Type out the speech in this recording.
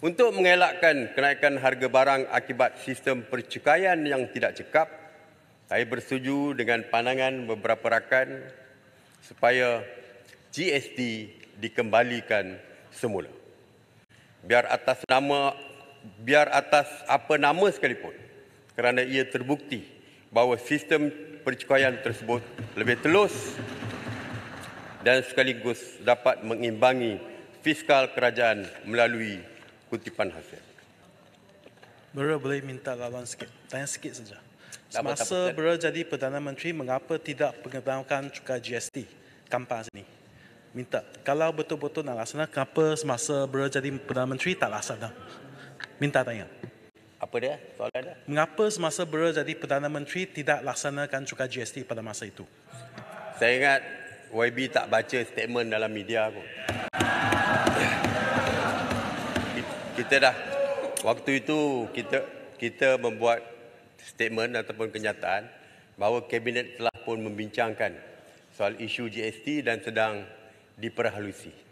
Untuk mengelakkan kenaikan harga barang akibat sistem percukaian yang tidak cekap, saya bersetuju dengan pandangan beberapa rakan supaya GST dikembalikan semula. Biar atas nama biar atas apa nama sekalipun kerana ia terbukti bahawa sistem percukaian tersebut lebih telus dan sekaligus dapat mengimbangi fiskal kerajaan melalui kutipan Hafiz. Bro boleh minta lawan sikit. Tanya sikit saja. Semasa bro jadi Perdana Menteri, mengapa tidak mengembangkan cukai GST kampas ini? Minta. Kalau betul-betul nak laksana, kenapa semasa bro jadi Perdana Menteri tak laksana? Minta tanya. Apa dia? Soalan dia? Mengapa semasa bro jadi Perdana Menteri tidak laksanakan cukai GST pada masa itu? Saya ingat YB tak baca statement dalam media pun kita dah waktu itu kita kita membuat statement ataupun kenyataan bahawa kabinet telah pun membincangkan soal isu GST dan sedang diperhalusi.